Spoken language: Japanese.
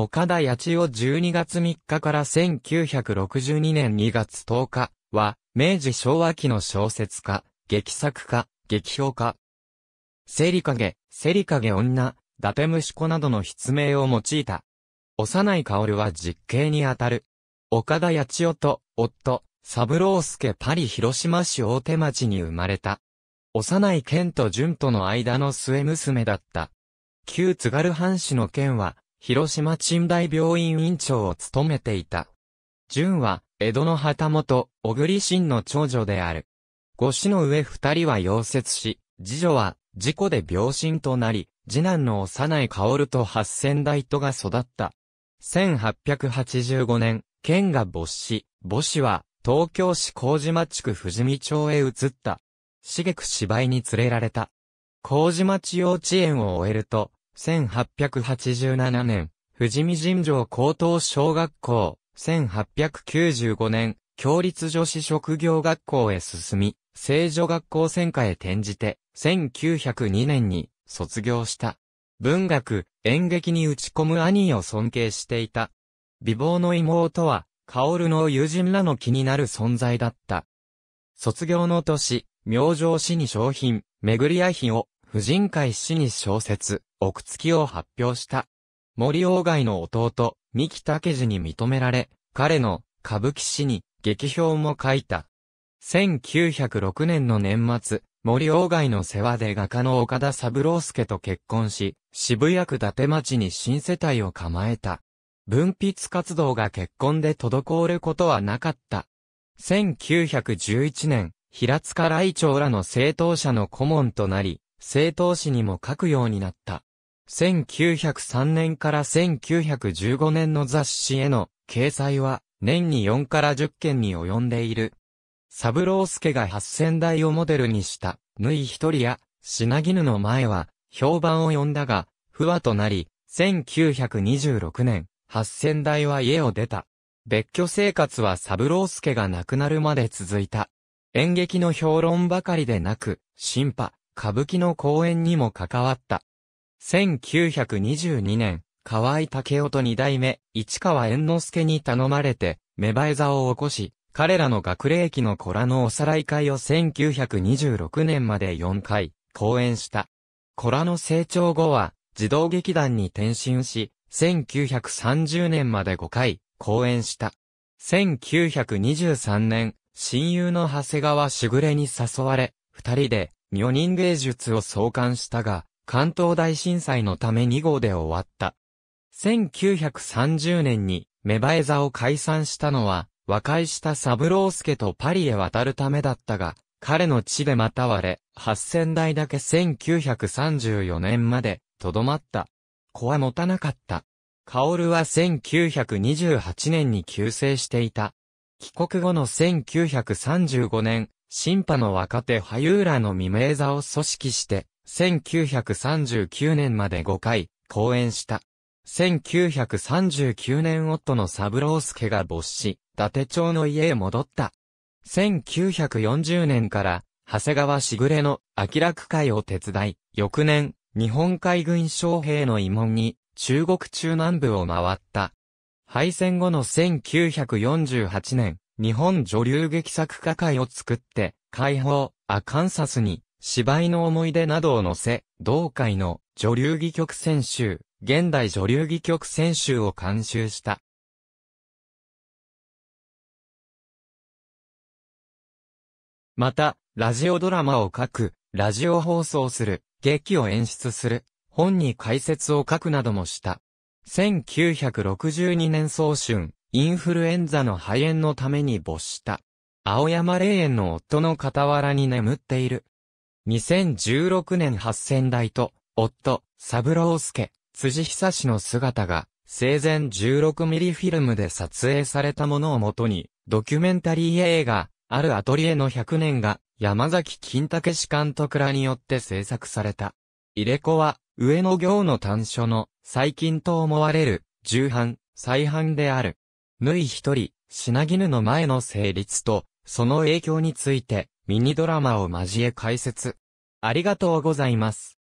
岡田八千代12月3日から1962年2月10日は、明治昭和期の小説家、劇作家、劇評家。セリカゲ、セリカゲ女、伊達虫子などの筆名を用いた。幼い薫は実刑にあたる。岡田八千代と、夫、三郎助パリ広島市大手町に生まれた。幼い剣と純との間の末娘だった。旧津軽藩士の剣は、広島近代病院院長を務めていた。淳は、江戸の旗本、小栗真の長女である。五子の上二人は溶接し、次女は、事故で病身となり、次男の幼い薫と八千代とが育った。1885年、県が没し、母子は、東京市麹島地区富士見町へ移った。茂く芝居に連れられた。麹町幼稚園を終えると、1887年、富士見尋常高等小学校、1895年、共立女子職業学校へ進み、聖女学校専科へ転じて、1902年に卒業した。文学、演劇に打ち込む兄を尊敬していた。美貌の妹は、カオルの友人らの気になる存在だった。卒業の年、明星氏に商品、巡り屋妃を、婦人会氏に小説、奥月を発表した。森鴎外の弟、三木武次に認められ、彼の歌舞伎史に劇評も書いた。1906年の年末、森鴎外の世話で画家の岡田三郎介と結婚し、渋谷区伊達町に新世帯を構えた。文筆活動が結婚で滞ることはなかった。1911年、平塚来長らの政党者の顧問となり、政党史にも書くようになった。1903年から1915年の雑誌への掲載は年に4から10件に及んでいる。サブロースケが8000台をモデルにした縫い一人や品絹の前は評判を呼んだが不和となり1926年8000台は家を出た。別居生活はサブロースケが亡くなるまで続いた。演劇の評論ばかりでなく、新派、歌舞伎の公演にも関わった。1922年、河合武夫と二代目、市川猿之助に頼まれて、芽生え座を起こし、彼らの学齢期の子らのおさらい会を1926年まで4回、講演した。子らの成長後は、児童劇団に転身し、1930年まで5回、講演した。1923年、親友の長谷川しぐれに誘われ、二人で、女人芸術を創刊したが、関東大震災のため2号で終わった。1930年に、芽生え座を解散したのは、和解した三郎ケとパリへ渡るためだったが、彼の地でまた割れ、8000台だけ1934年まで、とどまった。子は持たなかった。カオルは1928年に急成していた。帰国後の1935年、新派の若手俳優らの未明座を組織して、1939年まで5回、講演した。1939年夫の三郎介が没死、伊達町の家へ戻った。1940年から、長谷川しぐれのら楽会を手伝い、翌年、日本海軍将兵の慰問に、中国中南部を回った。敗戦後の1948年、日本女流劇作家会を作って、解放、アカンサスに芝居の思い出などを載せ、同会の女流戯曲選手、現代女流戯曲選手を監修した。また、ラジオドラマを書く、ラジオ放送する、劇を演出する、本に解説を書くなどもした。1962年早春、インフルエンザの肺炎のために没した。青山霊園の夫の傍らに眠っている2016年8000台と、夫、サブロースケ、辻久志の姿が、生前1 6ミリフィルムで撮影されたものをもとに、ドキュメンタリー映画、あるアトリエの100年が、山崎金武史監督らによって制作された。入れ子は、上野行の短所の、最近と思われる、重版、再版である。縫い一人、品絹の前の成立と、その影響について、ミニドラマを交え解説。ありがとうございます。